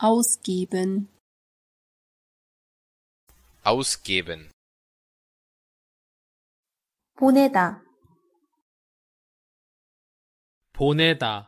ausgeben ausgeben 보내다 보내다